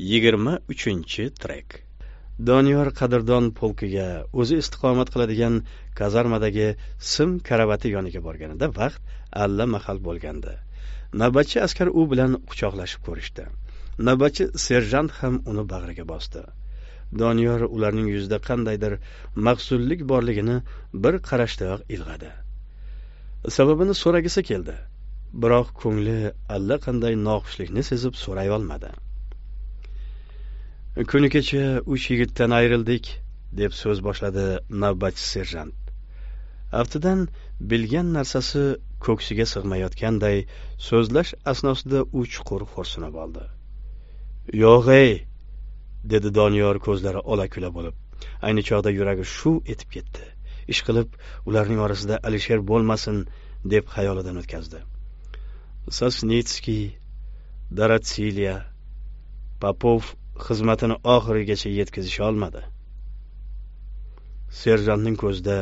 yigirma uchinchi trek doniyor qadrdon polkiga o'zi istiqomat qiladigan kazarmadagi sim karavati yoniga borganida vaqt allamahal bo'lgandi navbatchi askar u bilan quchoqlashib ko'rishdi navbatchi serjant ham uni bag'riga bosdi doniyor ularning yuzida qandaydir mahsullik borligini bir qarashdayoq ilg'adi sababini so'ragisi keldi biroq ko'ngli allaqanday noxushlikni sezib so'ray olmadi kuni kecha uch yigitdan ayrildik deb so'z boshladi navbatchi serjant aftidan bilgan narsasi ko'ksiga sig'mayotganday so'zlash asnosida u chuqur xo'rsinib oldi yo'g' ey dedi doniyor ko'zlari ola kula bo'lib ayni chog'da yuragi shuv etib ketdi ishqilib ularning orasida alisher bo'lmasin deb xayolidan o'tkazdi sosnitskiy dorotsiliya popov xizmatini oxirigacha yetkazisha olmadi serjantning ko'zida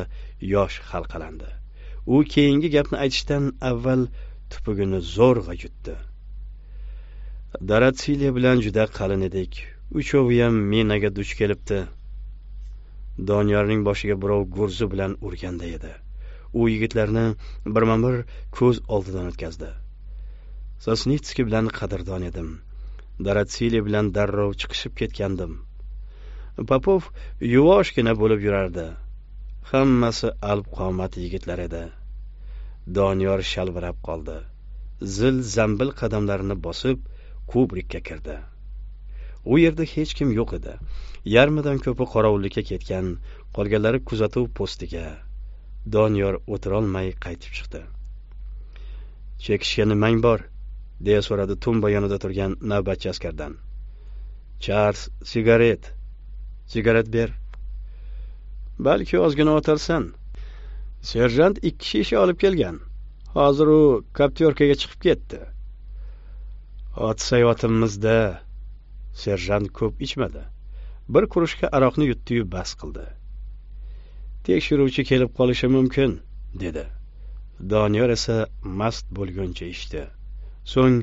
yosh halqalandi u keyingi gapni aytishdan avval tupugini zo'rg'a yutdi daratsiliya bilan juda qalin edik uchoviyam minaga duch kelibdi doniyorning boshiga birov gurzi bilan urganda edi u yigitlarni birma bir ko'z oldidan o'tkazdi sosnitskiy bilan qadrdon edim daratsili bilan darrov chiqishib ketgandim popov yuvoshgina bo'lib yurardi hammasi alb qomat yigitlar edi doniyor shalvirab qoldi zil zambil qadamlarini bosib kubrikka kirdi u yerda hech kim yo'q edi yarmidan ko'pi qorovullikka ketgan qolganlari kuzatuv postiga doniyor olmay qaytib chiqdi chekishga nimang bor deya so'radi tumba yonida turgan navbatchi askardan charls sigaret sigaret ber balki ozgina otarsan serjant ikki shisha olib kelgan hozir u kaptyorkaga chiqib ketdi ot sayotimizda serjant ko'p ichmadi bir kurushga aroqni yutdiyu bas qildi tekshiruvchi kelib qolishi mumkin dedi doniyor esa mast bo'lguncha ichdi so'ng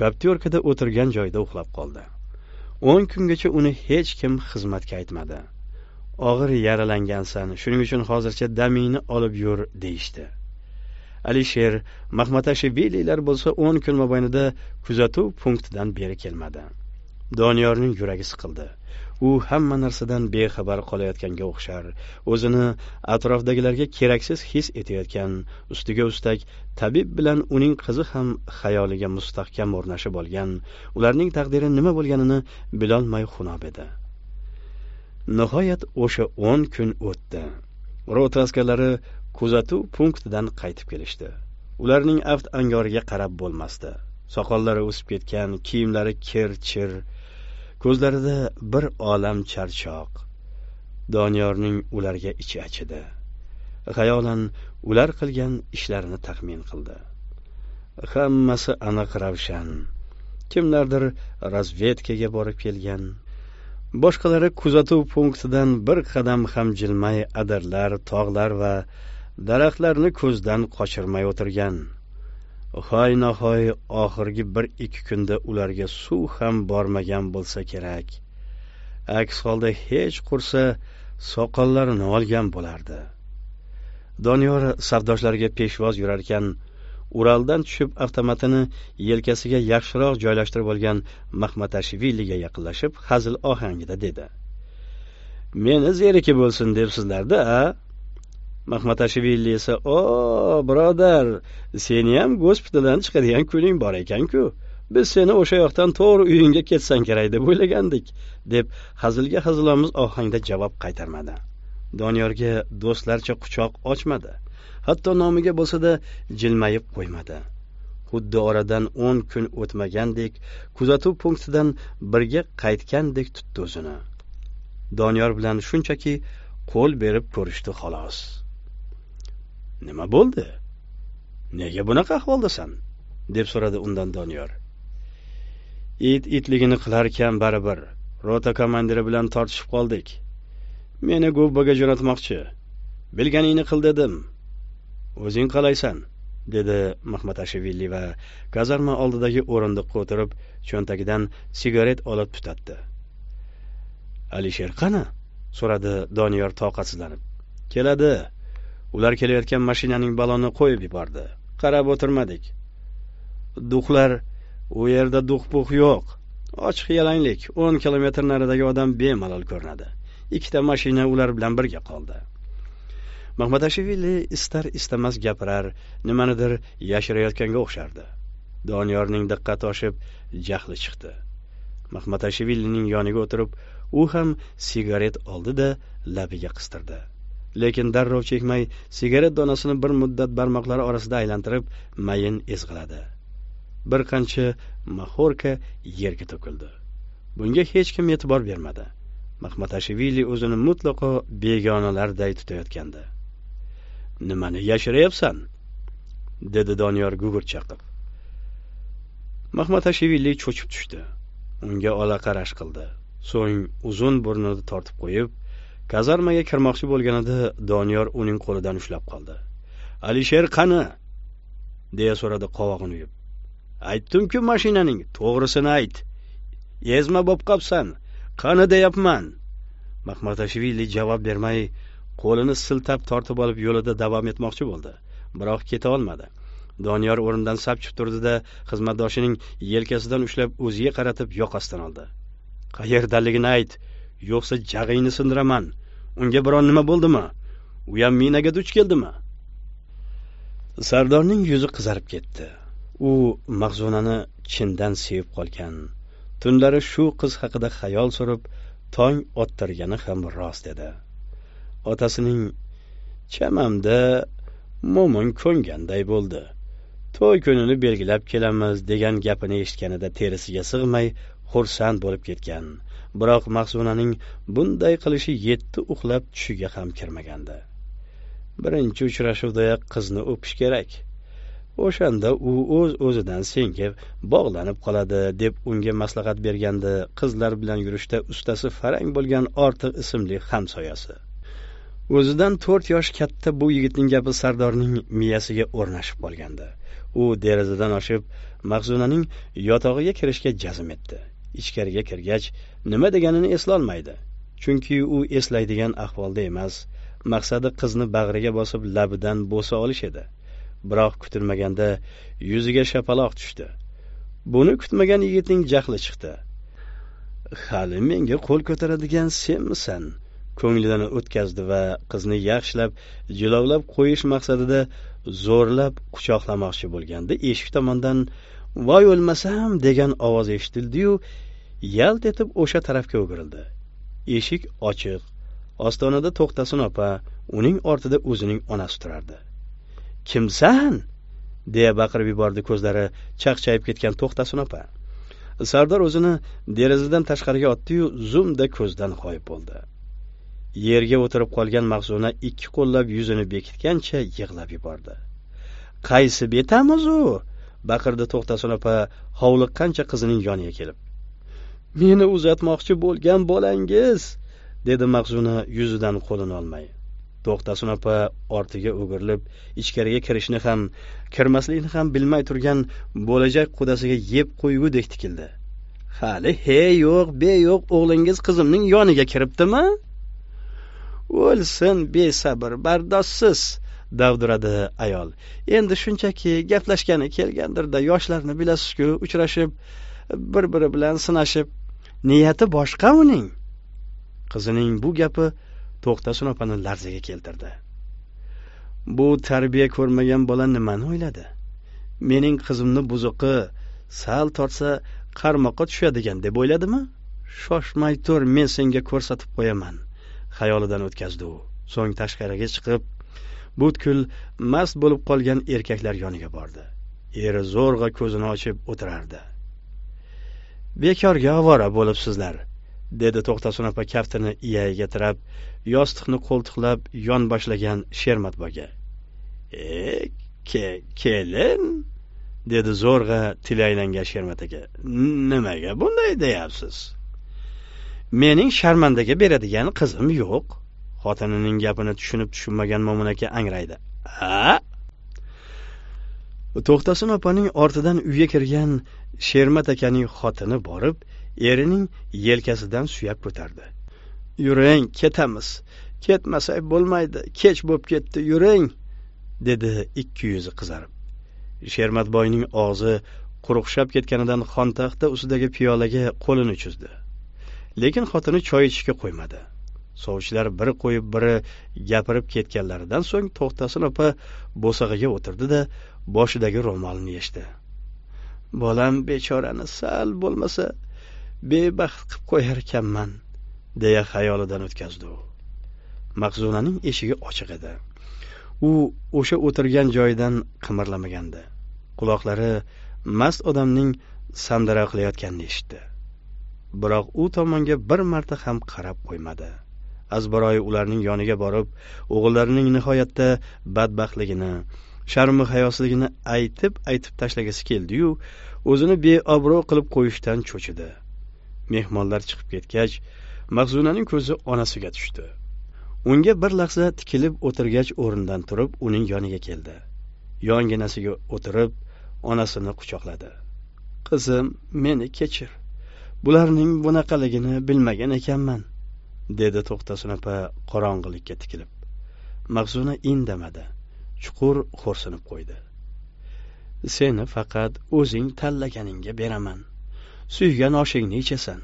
koptyorkada o'tirgan joyida uxlab qoldi o'n kungacha uni hech kim xizmatga aytmadi og'ir yaralangansan shuning uchun hozircha damingni olib yur deyishdi alisher mahmatashvililar bo'lsa o'n kun mobaynida kuzatuv punktidan beri kelmadi doniyorning yuragi siqildi u hamma narsadan bexabar qolayotganga o'xshar o'zini atrofdagilarga keraksiz his etayotgan ustiga ustak tabib bilan uning qizi ham xayoliga mustahkam o'rnashib olgan ularning taqdiri nima bo'lganini bilolmay xunob edi nihoyat o'sha o'n kun o'tdi rota askarlari kuzatuv punktidan qaytib kelishdi ularning aft angoriga qarab bo'lmasdi soqollari o'sib ketgan kiyimlari kir chir ko'zlarida bir olam charchoq doniyorning ularga ichi achidi xayolan ular qilgan ishlarini taxmin qildi hammasi aniq ravshan kimlardir razvedkaga borib kelgan boshqalari kuzatuv punktidan bir qadam ham jilmay adirlar tog'lar va daraxtlarni ko'zdan qochirmay o'tirgan hoynahoy oxirgi bir ikki kunda ularga suv ham bormagan bo'lsa kerak aks holda hech qursa soqollarini olgan bo'lardi doniyor savdoshlarga peshvoz yurarkan uraldan tushib avtomatini yelkasiga yaxshiroq joylashtirib olgan mahmatashviliga yaqinlashib hazil ohangida dedi meni zeriki bo'lsin debsizlarda a mahmatashvili esa o birodar seni ham gospitaldan chiqadigan kuning bor ekan-ku biz seni o'sha yoqdan to'g'ri uyingga ketsang kerak deb o'ylagandik deb hazilga hazilomuz ohangda javob qaytarmadi doniyorga do'stlarcha quchoq ochmadi hatto nomiga bo'lsada jilmayib qo'ymadi xuddi oradan o'n kun o'tmagandek kuzatuv punktidan birga qaytgandek tutdi o'zini doniyor bilan shunchaki qo'l berib ko'rishdi xolos nima bo'ldi nega bunaqa ahvoldasan deb so'radi undan doniyor it itligini qilarkan baribir rota komandiri bilan tortishib qoldik meni gubbaga jo'natmoqchi bilganingni qil dedim o'zing qalaysan dedi mahmatashvili va kazarma oldidagi o'rindiqqa o'tirib cho'ntagidan sigaret olib tutatdi alisher qani so'radi doniyor toqatsizlanib keladi ular kelayotgan mashinaning baloni qo'yib yubordi qarab o'tirmadik duxlar u yerda duh buh yo'q ochiq yalanglik o'n kilometr naridagi odam bemalol ko'rinadi ikkita mashina ular bilan birga qoldi mahmadashvili istar istamas gapirar nimanidir yashirayotganga o'xshardi doniyorning diqqati oshib jahli chiqdi mahmadashvilining yoniga o'tirib u ham sigaret oldi da labiga qistirdi lekin darrov chekmay sigaret donasini bir muddat barmoqlari orasida aylantirib mayin ezg'iladi bir qancha mahorka yerga to'kildi bunga hech kim e'tibor bermadi mahmatashvili o'zini mutlaqo begonalarday tutayotgandi nimani yashirayapsan dedi doniyor gugurt chaqib mahmatashvili cho'chib tushdi unga ola qarash qildi so'ng uzun burnini tortib qo'yib kazarmaga kirmoqchi bo'lganida doniyor uning qo'lidan ushlab qoldi alisher qani deya so'radi qovog'ini aytdim aytdimku mashinaning to'g'risini ayt ezma bo'lib qolibsan qani deyapman mahmatashvili javob bermay qo'lini siltab tortib olib yo'lida davom etmoqchi bo'ldi biroq keta olmadi doniyor o'rnidan sapchib turdida xizmatdoshining yelkasidan ushlab o'ziga qaratib yoqasidan oldi qayerdaligini ayt yo'qsa jag'ingni sindiraman unga biron nima bo'ldimi u ham minaga duch keldimi sardorning yuzi qizarib ketdi u mahzunani chindan sevib qolgan tunlari shu qiz haqida xayol surib tong ottirgani ham rost edi otasining chamamda mo'min ko'nganday bo'ldi to'y kunini belgilab kelamiz degan gapini eshitganida terisiga sig'may xursand bo'lib ketgan biroq mahsunaning bunday qilishi yetti uxlab tushiga ham kirmagandi birinchi uchrashuvdayoq qizni o'pish kerak o'shanda u o'z o'zidan sengib bog'lanib qoladi deb unga maslahat bergandi qizlar bilan yurishda ustasi farang bo'lgan ortiq ismli hamsoyasi o'zidan to'rt yosh katta bu yigitning gapi sardorning miyasiga o'rnashib qolgandi u derazadan oshib mahzunaning yotog'iga kirishga jazm etdi ichkariga kirgach nima deganini eslolmaydi chunki u eslaydigan ahvolda emas maqsadi qizni bag'riga bosib labidan bo'sa olish edi biroq kutilmaganda yuziga shapaloq tushdi buni kutmagan yigitning jahli chiqdi hali menga qo'l ko'taradigan senmisan ko'nglidan o'tkazdi va qizni yaxshilab jilovlab qo'yish maqsadida zo'rlab quchoqlamoqchi bo'lganda eshik tomondan voy o'lmasam degan ovoz eshitildiyu yalt etib o'sha tarafga o'girildi eshik ochiq ostonada to'xtasin opa uning ortida o'zining onasi turardi kimsan deya baqirib yubordi ko'zlari chaqchayib ketgan to'xtasin opa sardor o'zini derazadan tashqariga otdiyu zumda ko'zdan g'oyib bo'ldi yerga o'tirib qolgan mahzuna ikki qo'llab yuzini bekitgancha yig'lab yubordi qaysi betamiz u baqirdi to'xtasin opa hovliqqancha qizining yoniga kelib meni uzatmoqchi bo'lgan bolangiz dedi mahzuna yuzidan qo'lini olmay to'xtasin opa ortiga o'girilib ichkariga kirishni ham kirmaslikni ham bilmay turgan bo'lajak qudasiga yeb qo'ygudek tikildi hali he yo'q be yo'q o'g'lingiz qizimning yoniga kiribdimi o'lsin besabr bardoshsiz davduradi ayol endi shunchaki gaplashgani kelgandirda yoshlarni bilasizku uchrashib bir biri bilan sinashib niyati boshqa uning qizining bu gapi to'xtasin opani larzaga keltirdi bu tarbiya ko'rmagan bola nimani o'yladi mening qizimni buzuqi sal tortsa qarmoqqa tushadigan deb o'yladimi shoshmay tur men senga ko'rsatib qo'yaman xayolidan o'tkazdi u so'ng tashqariga chiqib butkul mast bo'lib qolgan erkaklar yoniga bordi eri zo'rg'a ko'zini ochib o'tirardi bekorga ovora bo'libsizlar dedi to'xtasun opa kaftini iyagiga tirab yostiqni qo'ltiqlab yon shermat boga e ke kelin dedi zo'rg'a aylangan shermat aka nimaga bunday deyapsiz mening sharmandaga beradigan qizim yo'q xotinining gapini tushunib tushunmagan mo'min aka angraydi a to'xtasin opaning ortidan uyga kirgan shermat akaning xotini borib erining yelkasidan suyab ko'tardi yuring ketamiz ketmasak bo'lmaydi kech bo'lib ketdi yuring dedi ikki yuzi qizarib shermatboyning og'zi quruqshab ketganidan xontaxta ustidagi piyolaga qo'lini cho'zdi lekin xotini choy ichishga qo'ymadi sovchilar biri qo'yib biri gapirib ketganlaridan so'ng to'xtasin opa bo'sag'iga o'tirdi da boshidagi ro'molini yechdi bolam bechorani sal bo'lmasa bebaxt qilib qo'yar ekanman deya xayolidan o'tkazdi u mahzunaning eshigi ochiq edi u o'sha o'tirgan joyidan qimirlamagandi quloqlari mast odamning sandiraqlayotganini eshitdi biroq u tomonga bir marta ham qarab qo'ymadi azbaroyi ularning yoniga borib o'g'illarining nihoyatda badbaxtligini sharmi hayosligini aytib aytib tashlagisi keldiyu o'zini beobro' qilib qo'yishdan cho'chidi mehmonlar chiqib ketgach mahzunaning ko'zi onasiga tushdi unga bir lahza tikilib o'tirgach o'rnidan turib uning yoniga keldi yonginasiga o'tirib onasini quchoqladi qizim meni kechir bularning bunaqaligini bilmagan ekanman dedi to'xtasin opa qorong'ilikka tikilib mahzuna indamadi chuqur xo'rsinib qo'ydi seni faqat o'zing tanlaganingga beraman suygan oshingni ichasan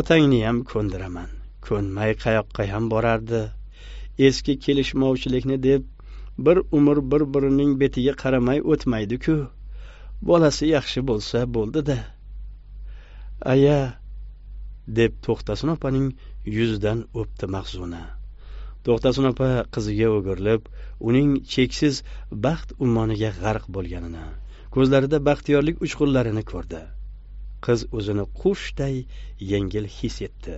otangniyam ko'ndiraman ko'nmay qayoqqa ham borardi eski kelishmovchilikni deb bir umr bir birining betiga qaramay o'tmaydi ku bolasi yaxshi bo'lsa bo'ldi da aya deb to'xtasin opaning yuzidan o'pdi mahzuna to'xtasin opa qiziga o'girilib uning cheksiz baxt ummoniga g'arq bo'lganini ko'zlarida baxtiyorlik uchqunlarini ko'rdi qiz o'zini qushday yengil his etdi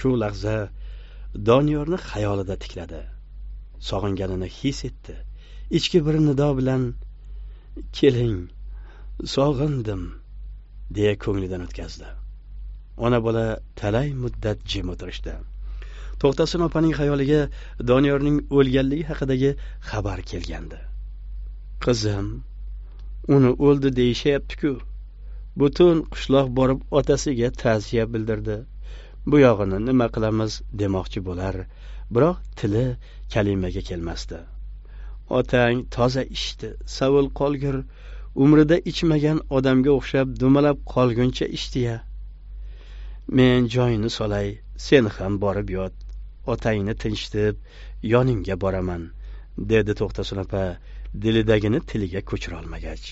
shu lahza doniyorni xayolida tikladi sog'inganini his etdi ichki bir nido bilan keling sog'indim deya ko'nglidan o'tkazdi ona bola talay muddat jim o'tirishdi to'xtasin opaning xayoliga doniyorning o'lganligi haqidagi xabar kelgandi qizim uni o'ldi deyishyaptiku butun qishloq borib otasiga ta'ziya bildirdi bu yog'ini nima qilamiz demoqchi bo'lar biroq tili kalimaga kelmasdi otang toza ichdi savil qolgur umrida ichmagan odamga o'xshab dumalab qolguncha ichdiya men joyini solay sen ham borib yot otangni tinchitib yoningga boraman dedi to'xtasin opa dilidagini tiliga ko'chirolmagach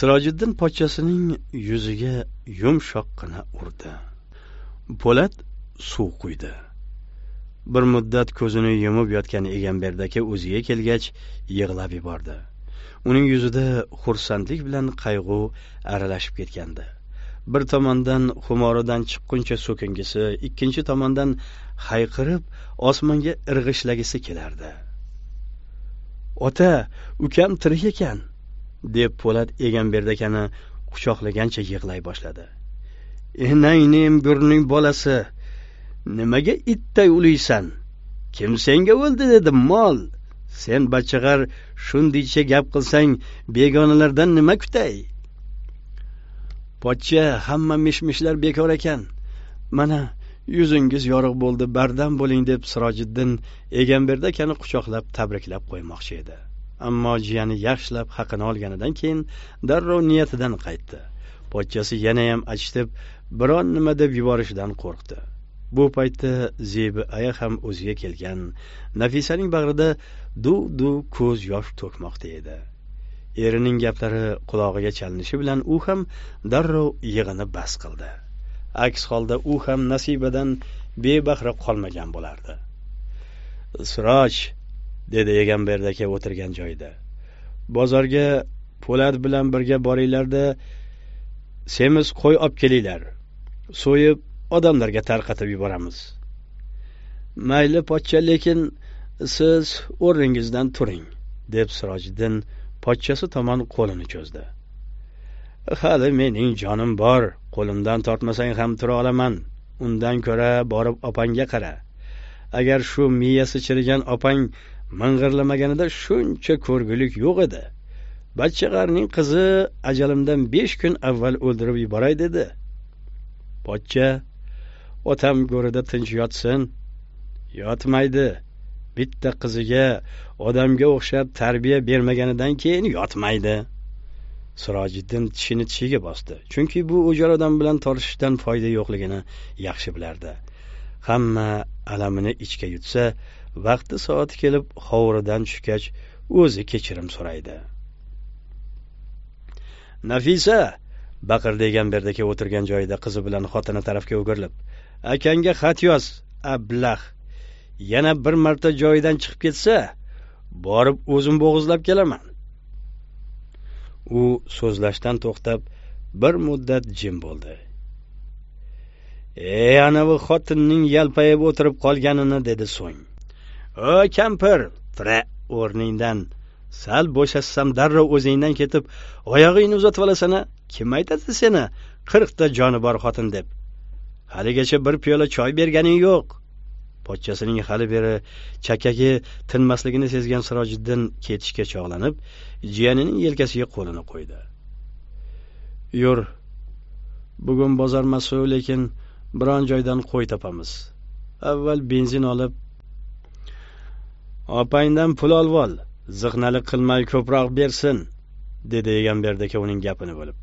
sirojiddin pochchasining yuziga yumshoqqina urdi po'lat suv quydi bir muddat ko'zini yumib yotgan egamberdi aka o'ziga kelgach yig'lab yubordi uning yuzida xursandlik bilan qayg'u aralashib ketgandi bir tomondan xumoridan chiqquncha so'kingisi ikkinchi tomondan hayqirib osmonga irg'ishlagisi kelardi ota ukam tirik ekan deb po'lat egamberdi akani quchoqlagancha yig'lay boshladi enangnim gurning bolasi nimaga itday uliysan kim senga o'ldi dedi mol sen bachag'ar shundaycha gap qilsang begonalardan nima kutay pochcha hamma mish mishlar bekor ekan mana yuzingiz yorug' bo'ldi bardam bo'ling deb sirojiddin egamberdi akani quchoqlab tabriklab qo'ymoqchi edi ammo jiyani yaxshilab haqini olganidan keyin darrov niyatidan qaytdi pochchasi yanayam achitib biron nima deb yuborishidan qo'rqdi bu paytda zebi aya ham o'ziga kelgan nafisaning bag'rida du du ko'z yosh to'kmoqda edi erining gaplari qulog'iga chalinishi bilan u ham darrov yig'ini bas qildi aks holda u ham nasibadan bebahra qolmagan bo'lardi siroj dedi egamberdi aka o'tirgan joyida bozorga po'lat bilan birga boringlarda semiz qo'y olib kelinglar so'yib odamlarga tarqatib yuboramiz mayli pochcha lekin siz o'rningizdan turing deb sirojiddin pochchasi tomon qo'lini cho'zdi hali mening jonim bor qo'limdan tortmasang ham tura olaman undan ko'ra borib opangga qara agar shu miyasi chirigan opang ming'irlamaganida shuncha ko'rgulik yo'q edi bachchag'arning qizi ajalimdan besh kun avval o'ldirib yuboray dedi pochcha otam go'rida tinch yotsin yotmaydi bitta qiziga odamga o'xshab tarbiya bermaganidan keyin yotmaydi sirojiddin tishini tishiga bosdi chunki bu o'jar odam bilan tortishishdan foyda yo'qligini yaxshi bilardi hamma alamini ichga yutsa vaqti soati kelib hovuridan tushgach o'zi kechirim so'raydi nafisa baqirdi egamberdaka o'tirgan joyida qizi bilan xotini tarafga o'girilib akangga xat yoz ablah yana bir marta joyidan chiqib ketsa borib o'zim bo'g'izlab kelaman u so'zlashdan to'xtab bir muddat jim bo'ldi ey anavi xotinning yalpayib o'tirib qolganini dedi so'ng o kampir tira o'rningdan sal bo'shassam darrov o'zingdan ketib oyog'ingni uzatib olasana kim aytadi seni qirqta joni bor xotin deb haligacha bir piyola choy berganing yo'q pochchasining hali beri chakkagi tinmasligini sezgan sirojiddin ketishga chog'lanib jiyanining yelkasiga qo'lini qo'ydi yur bugun bozor masfu lekin biron joydan qo'y topamiz avval benzin olib opangdan pul olvol ziqnalik qilmay ko'proq bersin dedi egamberdi aka uning gapini bo'lib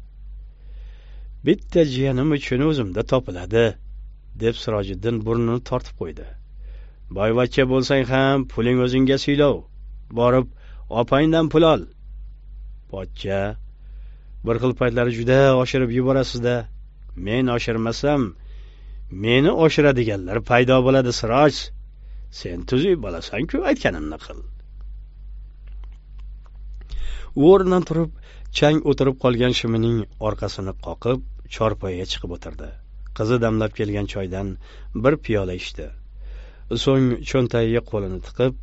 bitta jiyanim uchun o'zimda topiladi deb sirojiddin burnini tortib qo'ydi boyvachcha bo'lsang ham puling o'zingga siylov borib opangdan pul ol pochcha bir xil paytlari juda oshirib yuborasizda men oshirmasam meni oshiradiganlar paydo bo'ladi siroj sen balasan bolasanku aytganimni qil u o'rnidan turib chang o'tirib qolgan shimining orqasini qoqib chorpoyaga chiqib o'tirdi qizi damlab kelgan choydan bir piyola ichdi so'ng cho'ntagiga qo'lini tiqib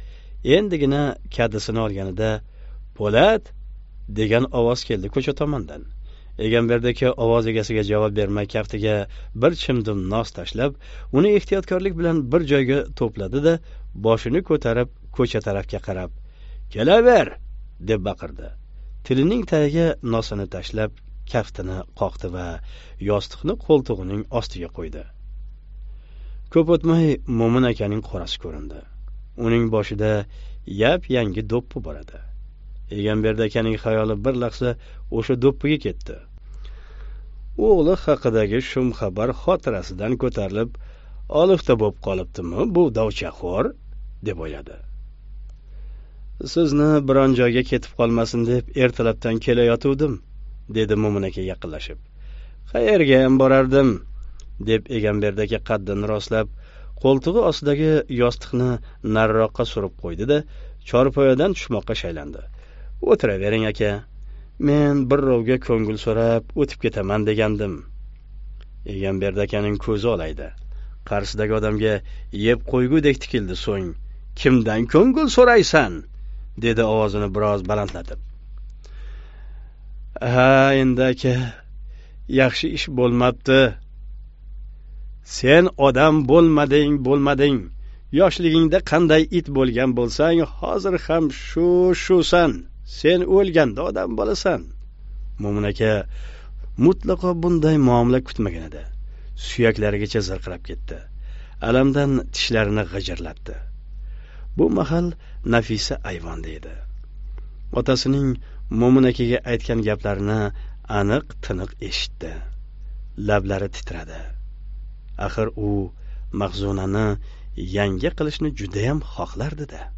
endigina kadisini olganida po'lat degan ovoz keldi ko'cha tomondan egamberdi aka ovoz egasiga javob bermay kaftiga bir chimdim nos tashlab uni ehtiyotkorlik bilan bir joyga to'pladida boshini ko'tarib ko'cha tarafga qarab kelaver deb baqirdi tilining tagiga nosini tashlab kaftini qoqdi va yostiqni qo'ltig'ining ostiga qo'ydi ko'p o'tmay mo'min akaning qorasi ko'rindi uning boshida yap yangi do'ppi bor edi egamberdi akaning xayoli bir lahza o'sha do'ppiga ketdi o'g'li haqidagi shum xabar xotirasidan ko'tarilib olifta bo'lib qolibdimi bu dovchaxo'r deb o'yladi sizni biron joyga ketib qolmasin deb ertalabdan kelayotuvdim dedi mo'min aka yaqinlashib qayerga borardim deb egamberdagi qaddini rostlab qo'ltig'i ostidagi yostiqni nariroqqa surib qo'ydi da chorpoyadan tushmoqqa shaylandi o'tiravering aka men birrovga ko'ngil so'rab o'tib ketaman degandim egamberdi akaning ko'zi olaydi qarshisidagi odamga yeb qo'ygudek tikildi so'ng kimdan ko'ngil so'raysan dedi ovozini biroz balandlatib ha endi aka yaxshi ish bo'lmabdi sen odam bo'lmading bo'lmading yoshligingda qanday it bo'lgan bo'lsang hozir ham shu shusan sen o'lganda odam bo'lasan mo'min aka mutlaqo bunday muomala kutmagan edi suyaklarigacha zirqirab ketdi alamdan tishlarini g'ijirlatdi bu mahal nafisa ayvonda edi otasining mo'min akaga aytgan gaplarini aniq tiniq eshitdi lablari titradi axir u mahzunani yangi qilishni judayam xohlardida